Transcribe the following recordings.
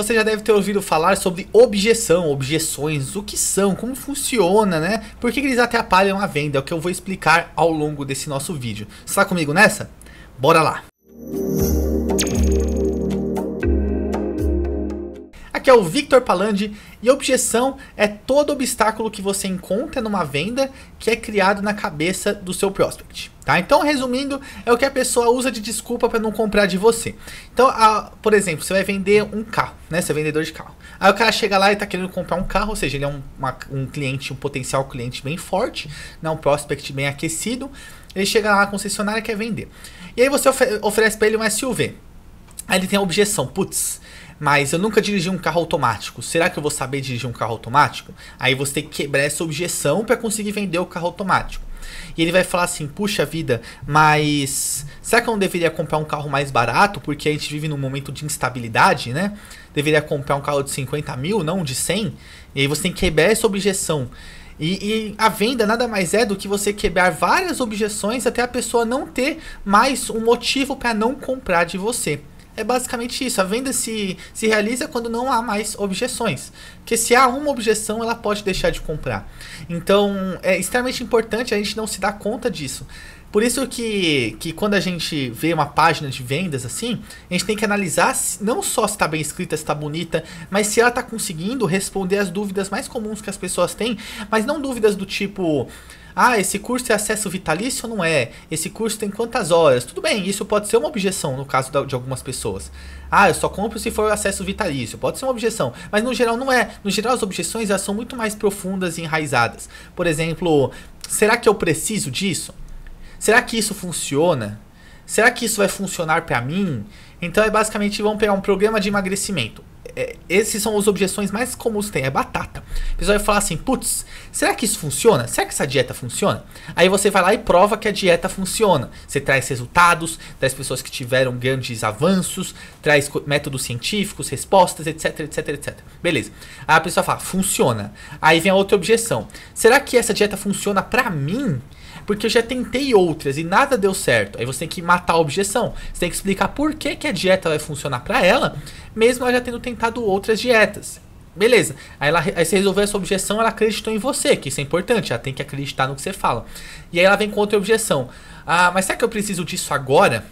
Você já deve ter ouvido falar sobre objeção, objeções, o que são, como funciona, né? Por que eles atrapalham a venda, é o que eu vou explicar ao longo desse nosso vídeo. Está comigo nessa? Bora lá! Aqui é o Victor Palandi e objeção é todo obstáculo que você encontra numa venda que é criado na cabeça do seu prospect. Tá? Então, resumindo, é o que a pessoa usa de desculpa para não comprar de você. Então, a, por exemplo, você vai vender um carro, né? Você é vendedor de carro. Aí o cara chega lá e está querendo comprar um carro, ou seja, ele é um, uma, um cliente, um potencial cliente bem forte, né? um prospect bem aquecido. Ele chega lá na concessionária e quer vender. E aí você oferece para ele um SUV. Aí ele tem a objeção, putz, mas eu nunca dirigi um carro automático. Será que eu vou saber dirigir um carro automático? Aí você tem que quebrar essa objeção para conseguir vender o carro automático. E ele vai falar assim: puxa vida, mas será que eu não deveria comprar um carro mais barato? Porque a gente vive num momento de instabilidade, né? Deveria comprar um carro de 50 mil, não de 100? E aí você tem que quebrar essa objeção. E, e, a venda nada mais é do que você quebrar várias objeções até a pessoa não ter mais um motivo para não comprar de você é basicamente isso. A venda se, se realiza quando não há mais objeções. Porque se há uma objeção, ela pode deixar de comprar. Então, é extremamente importante a gente não se dar conta disso. Por isso que, que quando a gente vê uma página de vendas assim, a gente tem que analisar não só se está bem escrita, se está bonita, mas se ela está conseguindo responder as dúvidas mais comuns que as pessoas têm, mas não dúvidas do tipo. Ah, esse curso é acesso vitalício ou não é? Esse curso tem quantas horas? Tudo bem, isso pode ser uma objeção no caso de algumas pessoas. Ah, eu só compro se for acesso vitalício. Pode ser uma objeção, mas no geral não é. No geral as objeções são muito mais profundas e enraizadas. Por exemplo, será que eu preciso disso? Será que isso funciona? Será que isso vai funcionar para mim? Então é basicamente vão pegar um programa de emagrecimento. É, esses são as objeções mais comuns que tem, é batata. O pessoal vai falar assim, putz, será que isso funciona? Será que essa dieta funciona? Aí você vai lá e prova que a dieta funciona. Você traz resultados, traz pessoas que tiveram grandes avanços, traz métodos científicos, respostas, etc, etc, etc. Beleza. Aí a pessoa fala, funciona. Aí vem a outra objeção. Será que essa dieta funciona pra mim? porque eu já tentei outras e nada deu certo. Aí você tem que matar a objeção. Você tem que explicar por que, que a dieta vai funcionar para ela, mesmo ela já tendo tentado outras dietas. Beleza. Aí, ela, aí você resolveu essa objeção, ela acreditou em você, que isso é importante, ela tem que acreditar no que você fala. E aí ela vem com outra objeção. Ah, mas será que eu preciso disso agora?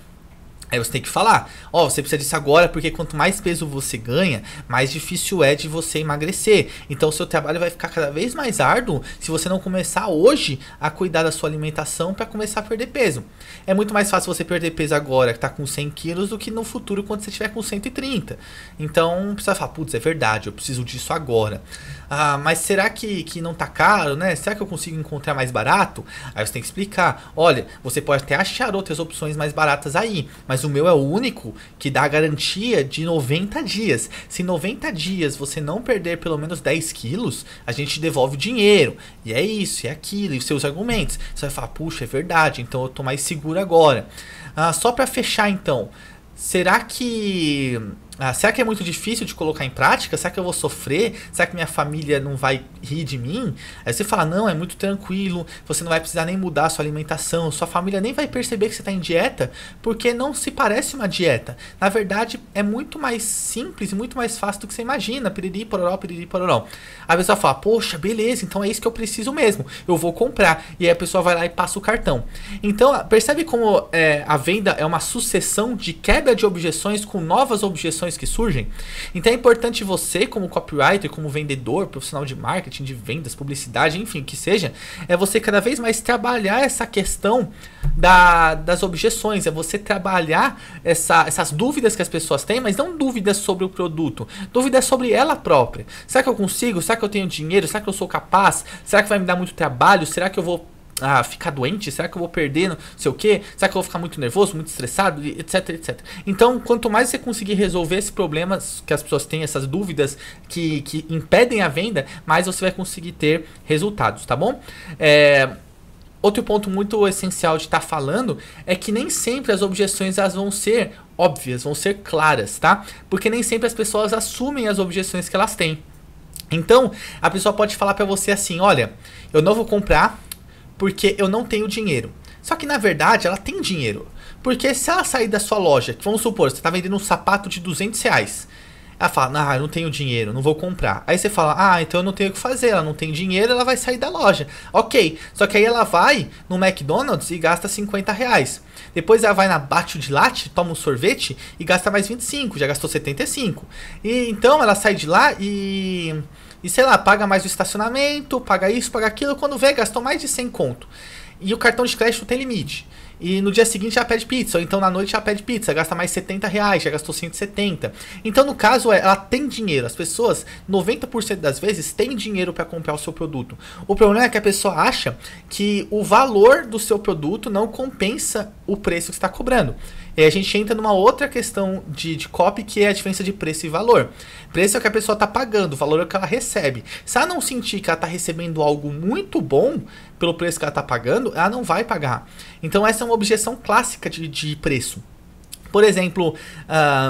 Aí você tem que falar, ó, oh, você precisa disso agora, porque quanto mais peso você ganha, mais difícil é de você emagrecer. Então o seu trabalho vai ficar cada vez mais árduo se você não começar hoje a cuidar da sua alimentação para começar a perder peso. É muito mais fácil você perder peso agora que tá com 100 quilos do que no futuro quando você estiver com 130. Então precisa falar, putz, é verdade, eu preciso disso agora. Ah, mas será que, que não tá caro, né? Será que eu consigo encontrar mais barato? Aí você tem que explicar, olha, você pode até achar outras opções mais baratas aí, mas mas o meu é o único que dá a garantia de 90 dias. Se 90 dias você não perder pelo menos 10 quilos, a gente devolve o dinheiro. E é isso, e é aquilo, e os seus argumentos. Você vai falar, puxa, é verdade, então eu tô mais seguro agora. Ah, só para fechar então, será que ah, será que é muito difícil de colocar em prática? Será que eu vou sofrer? Será que minha família não vai rir de mim? Aí você fala: não, é muito tranquilo, você não vai precisar nem mudar a sua alimentação, sua família nem vai perceber que você está em dieta, porque não se parece uma dieta. Na verdade, é muito mais simples, e muito mais fácil do que você imagina. Piriri, pororó, piriri, pororó. a pessoa fala: poxa, beleza, então é isso que eu preciso mesmo, eu vou comprar. E aí a pessoa vai lá e passa o cartão. Então, percebe como é, a venda é uma sucessão de quebra de objeções com novas objeções que surgem. Então é importante você, como copywriter, como vendedor, profissional de marketing, de vendas, publicidade, enfim, que seja, é você cada vez mais trabalhar essa questão da, das objeções, é você trabalhar essa, essas dúvidas que as pessoas têm, mas não dúvidas sobre o produto, dúvidas sobre ela própria. Será que eu consigo? Será que eu tenho dinheiro? Será que eu sou capaz? Será que vai me dar muito trabalho? Será que eu vou ah, ficar doente, será que eu vou perder, não sei o que, será que eu vou ficar muito nervoso, muito estressado, etc, etc. Então, quanto mais você conseguir resolver esses problemas que as pessoas têm, essas dúvidas que, que impedem a venda, mais você vai conseguir ter resultados, tá bom? É, outro ponto muito essencial de estar tá falando é que nem sempre as objeções elas vão ser óbvias, vão ser claras, tá? Porque nem sempre as pessoas assumem as objeções que elas têm. Então, a pessoa pode falar para você assim: olha, eu não vou comprar porque eu não tenho dinheiro. Só que na verdade ela tem dinheiro. Porque se ela sair da sua loja, vamos supor, você está vendendo um sapato de 200 reais ela fala, ah, eu não tenho dinheiro, não vou comprar. Aí você fala, ah, então eu não tenho o que fazer, ela não tem dinheiro, ela vai sair da loja. Ok, só que aí ela vai no McDonald's e gasta 50 reais. Depois ela vai na Bate de Latte, toma um sorvete e gasta mais 25, já gastou 75. E então ela sai de lá e, e sei lá, paga mais o estacionamento, paga isso, paga aquilo, quando vê, gastou mais de 100 conto. E o cartão de crédito tem limite. E no dia seguinte já pede pizza, ou então na noite já pede pizza, gasta mais 70 reais, já gastou 170. Então, no caso, é, ela tem dinheiro. As pessoas, 90% das vezes, têm dinheiro para comprar o seu produto. O problema é que a pessoa acha que o valor do seu produto não compensa o preço que está cobrando. E a gente entra numa outra questão de, de copy, que é a diferença de preço e valor. Preço é o que a pessoa está pagando, o valor é o que ela recebe. Se ela não sentir que ela está recebendo algo muito bom pelo preço que ela está pagando, ela não vai pagar. Então essa é uma objeção clássica de, de preço. Por exemplo,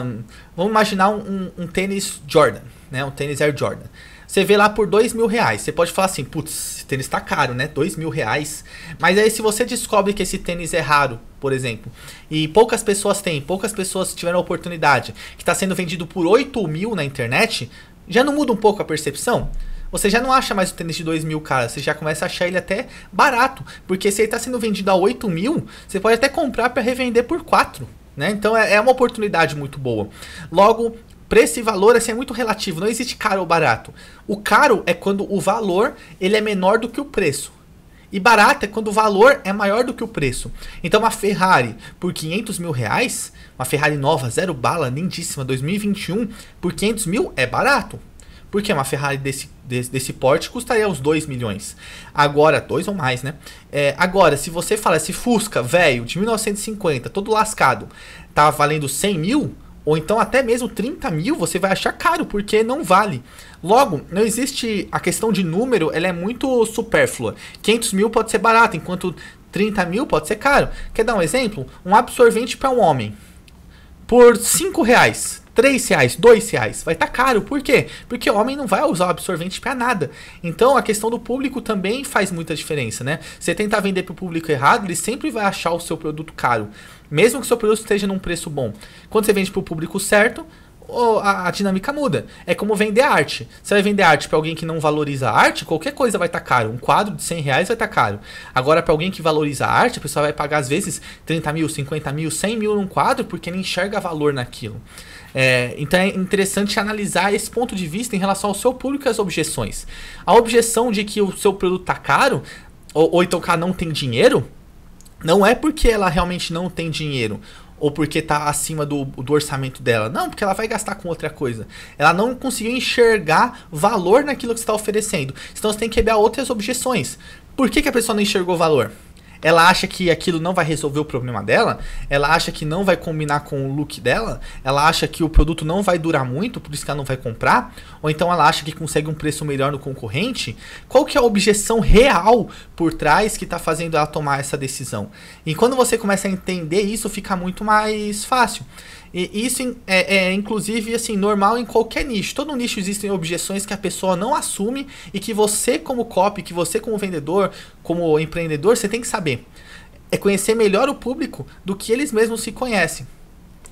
um, vamos imaginar um, um, um tênis Jordan, né? um tênis Air Jordan. Você vê lá por dois mil reais. Você pode falar assim, putz, esse tênis tá caro, né? Dois mil reais. Mas aí se você descobre que esse tênis é raro, por exemplo, e poucas pessoas têm, poucas pessoas tiveram a oportunidade, que está sendo vendido por oito mil na internet, já não muda um pouco a percepção? Você já não acha mais o tênis de dois mil, cara. Você já começa a achar ele até barato. Porque se ele está sendo vendido a oito mil, você pode até comprar para revender por quatro, Né? Então é, é uma oportunidade muito boa. Logo, Preço e valor assim, é muito relativo, não existe caro ou barato. O caro é quando o valor ele é menor do que o preço. E barato é quando o valor é maior do que o preço. Então uma Ferrari por 500 mil reais, uma Ferrari nova, zero bala, lindíssima, 2021, por 500 mil é barato. Porque uma Ferrari desse, desse, desse porte custaria uns 2 milhões. Agora, 2 ou mais, né? É, agora, se você fala esse Fusca, velho, de 1950, todo lascado, tá valendo 100 mil ou então até mesmo 30 mil, você vai achar caro, porque não vale. Logo, não existe a questão de número, ela é muito supérflua. 500 mil pode ser barato, enquanto 30 mil pode ser caro. Quer dar um exemplo? Um absorvente para um homem por 5 reais. 3 reais, 2 reais. Vai estar tá caro. Por quê? Porque o homem não vai usar o absorvente para nada. Então a questão do público também faz muita diferença, né? Você tentar vender para o público errado, ele sempre vai achar o seu produto caro. Mesmo que o seu produto esteja num preço bom. Quando você vende para o público certo, a, a dinâmica muda. É como vender arte. Você vai vender arte para alguém que não valoriza a arte, qualquer coisa vai estar tá caro. Um quadro de 100 reais vai estar tá caro. Agora, para alguém que valoriza a arte, a pessoa vai pagar às vezes 30 mil, 50 mil, 100 mil num quadro porque ele enxerga valor naquilo. É, então é interessante analisar esse ponto de vista em relação ao seu público e às objeções. A objeção de que o seu produto está caro, ou, ou então que não tem dinheiro, não é porque ela realmente não tem dinheiro ou porque está acima do, do, orçamento dela. Não, porque ela vai gastar com outra coisa. Ela não conseguiu enxergar valor naquilo que está oferecendo. Então você tem que quebrar outras objeções. Por que, que a pessoa não enxergou valor? ela acha que aquilo não vai resolver o problema dela, ela acha que não vai combinar com o look dela, ela acha que o produto não vai durar muito, por isso que ela não vai comprar, ou então ela acha que consegue um preço melhor no concorrente, qual que é a objeção real por trás que está fazendo ela tomar essa decisão? E quando você começa a entender isso, fica muito mais fácil. E isso é, é, inclusive, assim, normal em qualquer nicho. Todo nicho existem objeções que a pessoa não assume e que você, como copy, que você, como vendedor, como empreendedor, você tem que saber. É conhecer melhor o público do que eles mesmos se conhecem.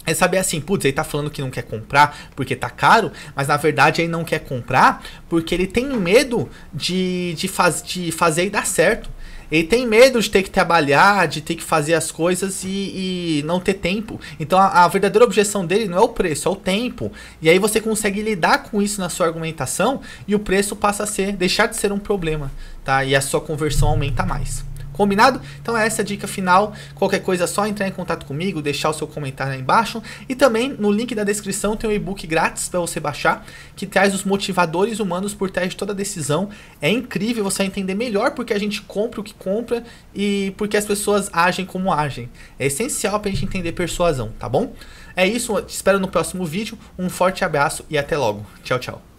É saber assim, putz, ele tá falando que não quer comprar porque tá caro, mas na verdade ele não quer comprar porque ele tem medo de, de, faz, de fazer e dar certo. Ele tem medo de ter que trabalhar, de ter que fazer as coisas e, e não ter tempo. Então a, a, verdadeira objeção dele não é o preço, é o tempo. E aí você consegue lidar com isso na sua argumentação e o preço passa a ser deixar de ser um problema, tá? E a sua conversão aumenta mais. Combinado? Então essa é a dica final. Qualquer coisa é só entrar em contato comigo, deixar o seu comentário aí embaixo. E também no link da descrição tem um e-book grátis para você baixar, que traz os motivadores humanos por trás de toda decisão. É incrível você entender melhor porque a gente compra o que compra e porque as pessoas agem como agem. É essencial para a gente entender persuasão, tá bom? É isso, te espero no próximo vídeo. Um forte abraço e até logo. Tchau, tchau.